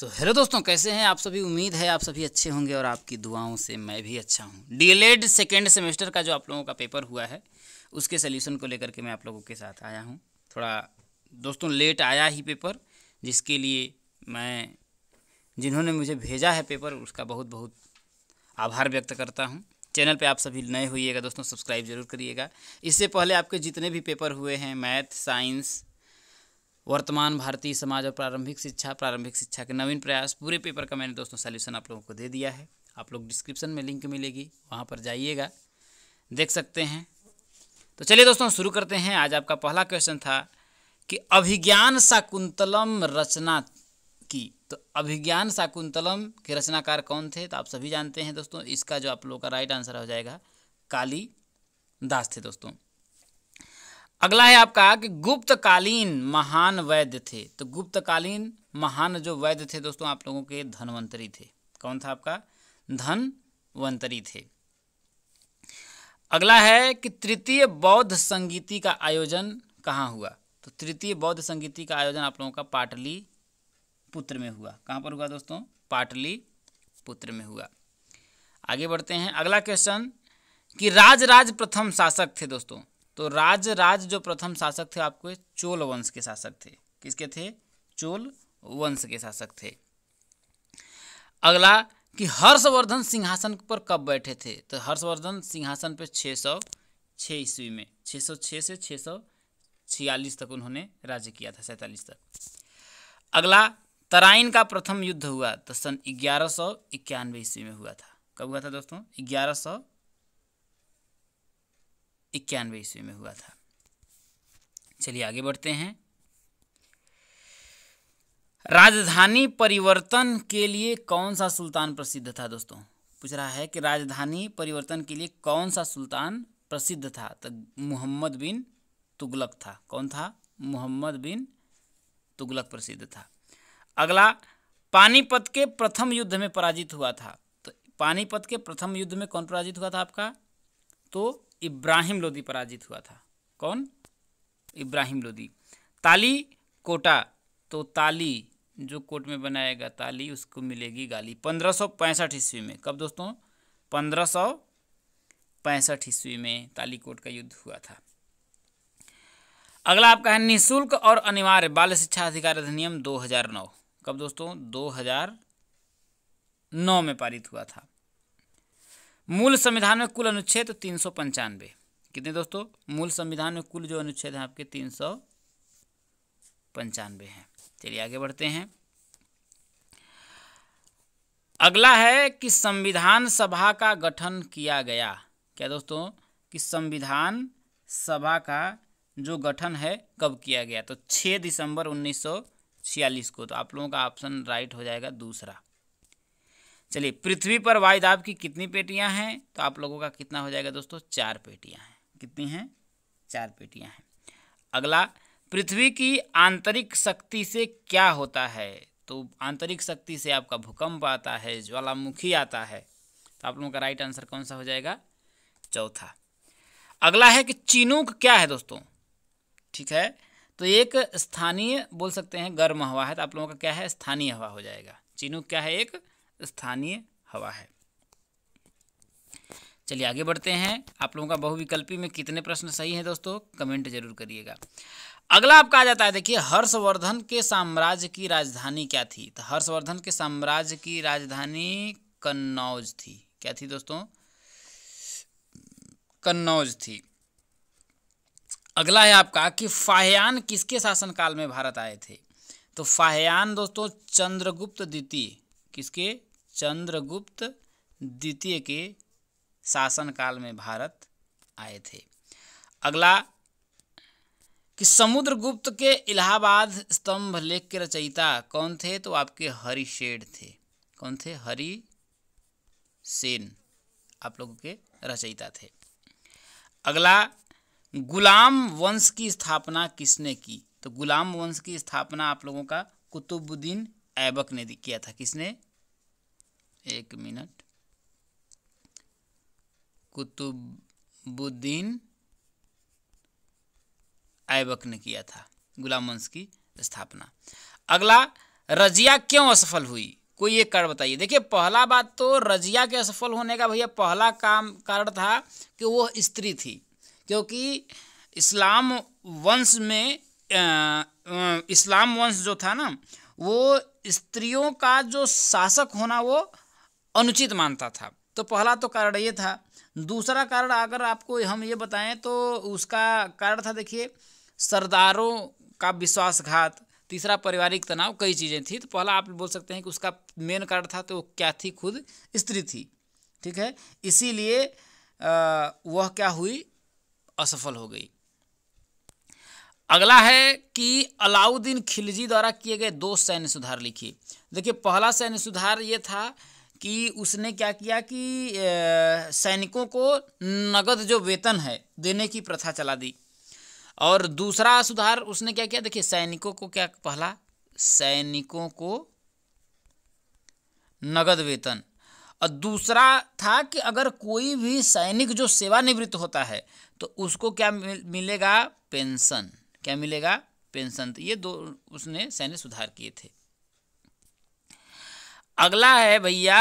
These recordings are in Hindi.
तो हेलो दोस्तों कैसे हैं आप सभी उम्मीद है आप सभी अच्छे होंगे और आपकी दुआओं से मैं भी अच्छा हूं डीएलएड सेकेंड सेमेस्टर का जो आप लोगों का पेपर हुआ है उसके सल्यूशन को लेकर के मैं आप लोगों के साथ आया हूं थोड़ा दोस्तों लेट आया ही पेपर जिसके लिए मैं जिन्होंने मुझे भेजा है पेपर उसका बहुत बहुत आभार व्यक्त करता हूँ चैनल पे आप सभी नए हुईगा दोस्तों सब्सक्राइब जरूर करिएगा इससे पहले आपके जितने भी पेपर हुए हैं मैथ साइंस वर्तमान भारतीय समाज और प्रारंभिक शिक्षा प्रारंभिक शिक्षा के नवीन प्रयास पूरे पेपर का मैंने दोस्तों सॉल्यूशन आप लोगों को दे दिया है आप लोग डिस्क्रिप्शन में लिंक मिलेगी वहाँ पर जाइएगा देख सकते हैं तो चलिए दोस्तों शुरू करते हैं आज आपका पहला क्वेश्चन था कि अभिज्ञान शाकुंतलम रचना की तो अभिज्ञान शाकुंतलम के रचनाकार कौन थे तो आप सभी जानते हैं दोस्तों इसका जो आप लोगों का राइट आंसर हो जाएगा काली दास थे दोस्तों अगला है आपका कि गुप्तकालीन महान वैद्य थे तो गुप्तकालीन महान जो वैद्य थे दोस्तों आप लोगों के धनवंतरी थे कौन था आपका धनवंतरी थे अगला है कि तृतीय बौद्ध संगीति का आयोजन कहाँ हुआ तो तृतीय बौद्ध संगीति का आयोजन आप लोगों का पाटली पुत्र में हुआ कहाँ पर हुआ दोस्तों पाटली पुत्र में हुआ आगे बढ़ते हैं अगला क्वेश्चन कि राजराज प्रथम शासक थे दोस्तों तो राज राज जो प्रथम शासक थे आपके चोल वंश के शासक थे किसके थे चोल वंश के शासक थे अगला कि हर्षवर्धन सिंहासन पर कब बैठे थे तो हर्षवर्धन सिंहासन पर 606 सौ ईस्वी में 606 सौ छः से छः सौ छियालीस तक उन्होंने राज्य किया था सैंतालीस तक अगला तराइन का प्रथम युद्ध हुआ तो सन ग्यारह सौ इक्यानवे ईस्वी में हुआ था कब हुआ था दोस्तों ग्यारह सौ इक्यानवे ईस्वी में हुआ था चलिए आगे बढ़ते हैं राजधानी परिवर्तन के लिए कौन सा सुल्तान प्रसिद्ध था दोस्तों पूछ रहा है कि राजधानी परिवर्तन के लिए कौन सा सुल्तान प्रसिद्ध था तो मोहम्मद बिन तुगलक था कौन था मोहम्मद बिन तुगलक प्रसिद्ध था अगला पानीपत के प्रथम युद्ध में पराजित हुआ था तो पानीपत के प्रथम युद्ध में कौन पराजित हुआ था आपका तो इब्राहिम लोदी पराजित हुआ था कौन इब्राहिम लोदी ताली कोटा तो ताली जो कोट में बनाएगा ताली उसको मिलेगी गाली पंद्रह सौ पैंसठ ईस्वी में कब दोस्तों पंद्रह सौ पैंसठ ईस्वी में ताली कोट का युद्ध हुआ था अगला आपका है निःशुल्क और अनिवार्य बाल शिक्षा अधिकार अधिनियम 2009 कब दोस्तों 2009 में पारित हुआ था मूल संविधान में कुल अनुच्छेद तीन सौ पंचानवे कितने दोस्तों मूल संविधान में कुल जो अनुच्छेद हैं आपके तीन सौ पंचानवे हैं चलिए आगे बढ़ते हैं अगला है कि संविधान सभा का गठन किया गया क्या दोस्तों कि संविधान सभा का जो गठन है कब किया गया तो 6 दिसंबर 1946 को तो आप लोगों का ऑप्शन राइट हो जाएगा दूसरा चलिए पृथ्वी पर वायुदाब की कितनी पेटियां हैं तो आप लोगों का कितना हो जाएगा दोस्तों चार पेटियां हैं कितनी हैं चार पेटियां हैं अगला पृथ्वी की आंतरिक शक्ति से क्या होता है तो आंतरिक शक्ति से आपका भूकंप आता है ज्वालामुखी आता है तो आप लोगों का राइट आंसर कौन सा हो जाएगा चौथा अगला है कि चिनूक क्या है दोस्तों ठीक है तो एक स्थानीय बोल सकते हैं गर्म हवा है तो आप लोगों का क्या है स्थानीय हवा हो जाएगा चिनूक क्या है एक स्थानीय हवा है चलिए आगे बढ़ते हैं आप लोगों का बहुविकल्पी में कितने प्रश्न सही हैं दोस्तों कमेंट जरूर करिएगा अगला आपका आ जाता है देखिए हर्षवर्धन के साम्राज्य की राजधानी क्या थी तो हर्षवर्धन के साम्राज्य की राजधानी कन्नौज थी क्या थी दोस्तों कन्नौज थी अगला है आपका कि फाहयान किसके शासनकाल में भारत आए थे तो फाहयान दोस्तों चंद्रगुप्त द्वितीय किसके चंद्रगुप्त द्वितीय के शासनकाल में भारत आए थे अगला कि समुद्रगुप्त के इलाहाबाद स्तंभ लेख के रचयिता कौन थे तो आपके हरिशेड थे कौन थे हरि सेन आप लोगों के रचयिता थे अगला गुलाम वंश की स्थापना किसने की तो गुलाम वंश की स्थापना आप लोगों का कुतुबुद्दीन ऐबक ने किया था किसने एक मिनट कुतुबुद्दीन ऐबक ने किया था गुलाम वंश की स्थापना अगला रजिया क्यों असफल हुई कोई एक कारण बताइए देखिए पहला बात तो रजिया के असफल होने का भैया पहला काम कारण था कि वो स्त्री थी क्योंकि इस्लाम वंश में इस्लाम वंश जो था ना वो स्त्रियों का जो शासक होना वो अनुचित मानता था तो पहला तो कारण ये था दूसरा कारण अगर आपको हम ये बताएं तो उसका कारण था देखिए सरदारों का विश्वासघात तीसरा पारिवारिक तनाव कई चीज़ें थी तो पहला आप बोल सकते हैं कि उसका मेन कारण था तो वो क्या थी खुद स्त्री थी ठीक है इसीलिए वह क्या हुई असफल हो गई अगला है कि अलाउद्दीन खिलजी द्वारा किए गए दो सैन्य सुधार लिखिए देखिए पहला सैन्य सुधार ये था कि उसने क्या किया कि सैनिकों को नगद जो वेतन है देने की प्रथा चला दी और दूसरा सुधार उसने क्या किया देखिए सैनिकों को क्या पहला सैनिकों को नगद वेतन और दूसरा था कि अगर कोई भी सैनिक जो सेवानिवृत्त होता है तो उसको क्या मिलेगा पेंशन क्या मिलेगा पेंशन तो ये दो उसने सैनिक सुधार किए थे अगला है भैया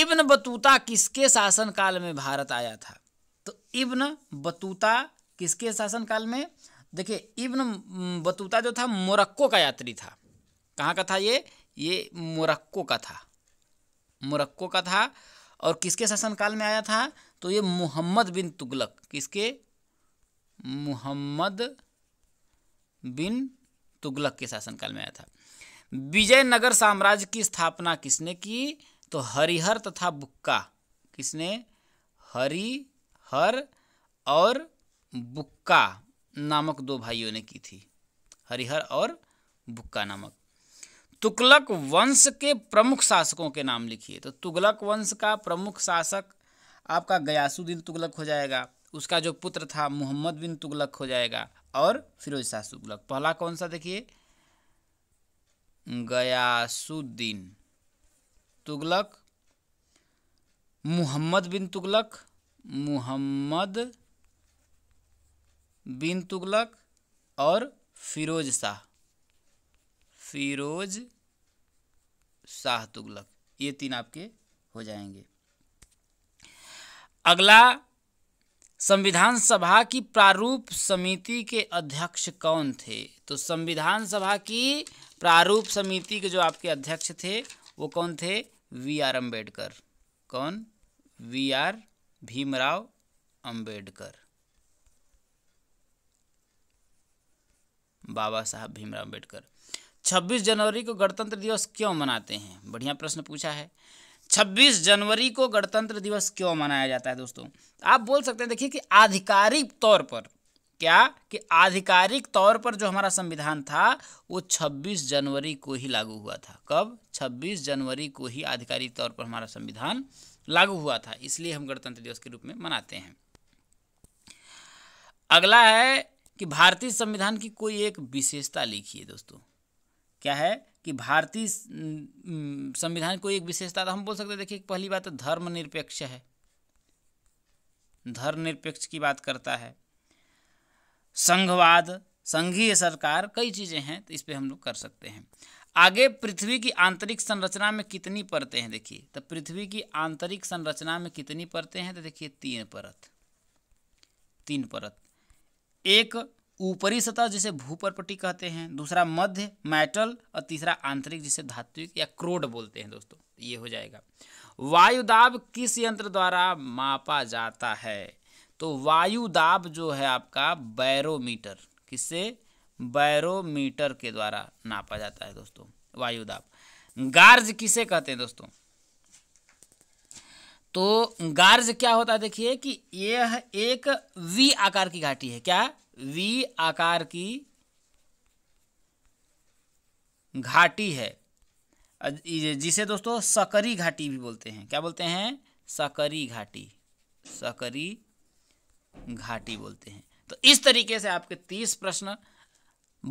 इब्न बतूता किसके शासनकाल में भारत आया था तो इब्न बतूता किसके शासनकाल में देखिए इब्न बतूता जो था मोरक्को का यात्री था कहाँ का था ये ये मोरक्को का था मोरक्को का था और किसके शासनकाल में आया था तो ये मोहम्मद बिन तुगलक किसके मोहम्मद बिन तुगलक के शासनकाल में आया था विजयनगर साम्राज्य की स्थापना किसने की तो हरिहर तथा बुक्का किसने हरिहर और बुक्का नामक दो भाइयों ने की थी हरिहर और बुक्का नामक तुगलक वंश के प्रमुख शासकों के नाम लिखिए तो तुगलक वंश का प्रमुख शासक आपका गयासुद्दीन तुगलक हो जाएगा उसका जो पुत्र था मोहम्मद बिन तुगलक हो जाएगा और फिरोज शाह तुगलक पहला कौन सा देखिए गयासुद्दीन तुगलक मुहम्मद बिन तुगलक मुहम्मद बिन तुगलक और फिरोज शाह फिरोज शाह तुगलक ये तीन आपके हो जाएंगे अगला संविधान सभा की प्रारूप समिति के अध्यक्ष कौन थे तो संविधान सभा की प्रारूप समिति के जो आपके अध्यक्ष थे वो कौन थे वी आर अम्बेडकर कौन B R Bhimrao Ambedkar Babasaheb Bhimrao Ambedkar 26 जनवरी को गणतंत्र दिवस क्यों मनाते हैं बढ़िया प्रश्न पूछा है 26 जनवरी को गणतंत्र दिवस क्यों मनाया जाता है दोस्तों आप बोल सकते हैं देखिए कि आधिकारिक तौर पर क्या कि आधिकारिक तौर पर जो हमारा संविधान था वो 26 जनवरी को ही लागू हुआ था कब 26 जनवरी को ही आधिकारिक तौर पर हमारा संविधान लागू हुआ था इसलिए हम गणतंत्र दिवस के रूप में मनाते हैं अगला है कि भारतीय संविधान की कोई एक विशेषता लिखिए दोस्तों क्या है कि भारतीय संविधान को एक विशेषता तो हम बोल सकते देखिए पहली बात तो धर्मनिरपेक्ष है धर्मनिरपेक्ष की बात करता है संघवाद संघीय सरकार कई चीज़ें हैं तो इस पर हम लोग कर सकते हैं आगे पृथ्वी की आंतरिक संरचना में कितनी परतें हैं देखिए तो पृथ्वी की आंतरिक संरचना में कितनी परतें हैं तो देखिए तीन परत तीन परत एक ऊपरी सतह जिसे भूपरपटी कहते हैं दूसरा मध्य मैटल और तीसरा आंतरिक जिसे धात्विक या क्रोड बोलते हैं दोस्तों ये हो जाएगा वायुदाब किस यंत्र द्वारा मापा जाता है तो वायु दाब जो है आपका बैरोमीटर किससे बैरोमीटर के द्वारा नापा जाता है दोस्तों वायु दाब गार्ज किसे कहते हैं दोस्तों तो गार्ज क्या होता है देखिए कि यह एक वी आकार की घाटी है क्या वी आकार की घाटी है जिसे दोस्तों सकरी घाटी भी बोलते हैं क्या बोलते हैं सकरी घाटी सकरी घाटी बोलते हैं तो इस तरीके से आपके तीस प्रश्न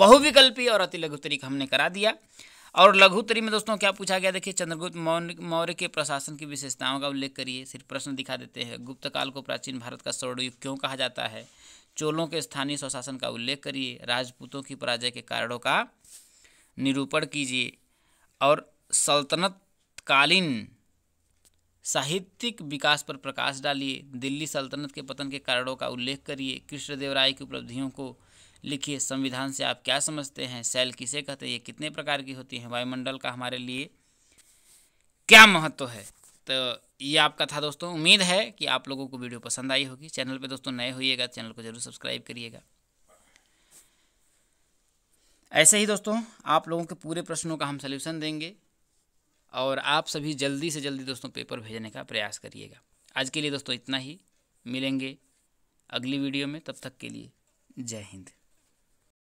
बहुविकल्पी और अति लघु तरीका हमने करा दिया और तरी में दोस्तों क्या पूछा गया देखिए चंद्रगुप्त मौर्य के प्रशासन की विशेषताओं का उल्लेख करिए सिर्फ प्रश्न दिखा देते हैं गुप्त काल को प्राचीन भारत का स्वर्णयुग क्यों कहा जाता है चोलों के स्थानीय स्वशासन का उल्लेख करिए राजपूतों की पराजय के कारणों का निरूपण कीजिए और सल्तनतकालीन साहित्यिक विकास पर प्रकाश डालिए दिल्ली सल्तनत के पतन के कारणों का उल्लेख करिए कृष्णदेव राय की उपलब्धियों को लिखिए संविधान से आप क्या समझते हैं सेल किसे कहते हैं ये कितने प्रकार की होती है वायुमंडल का हमारे लिए क्या महत्व है तो ये आपका था दोस्तों उम्मीद है कि आप लोगों को वीडियो पसंद आई होगी चैनल पे दोस्तों नए होइएगा चैनल को जरूर सब्सक्राइब करिएगा ऐसे ही दोस्तों आप लोगों के पूरे प्रश्नों का हम सलूशन देंगे और आप सभी जल्दी से जल्दी दोस्तों पेपर भेजने का प्रयास करिएगा आज के लिए दोस्तों इतना ही मिलेंगे अगली वीडियो में तब तक के लिए जय हिंद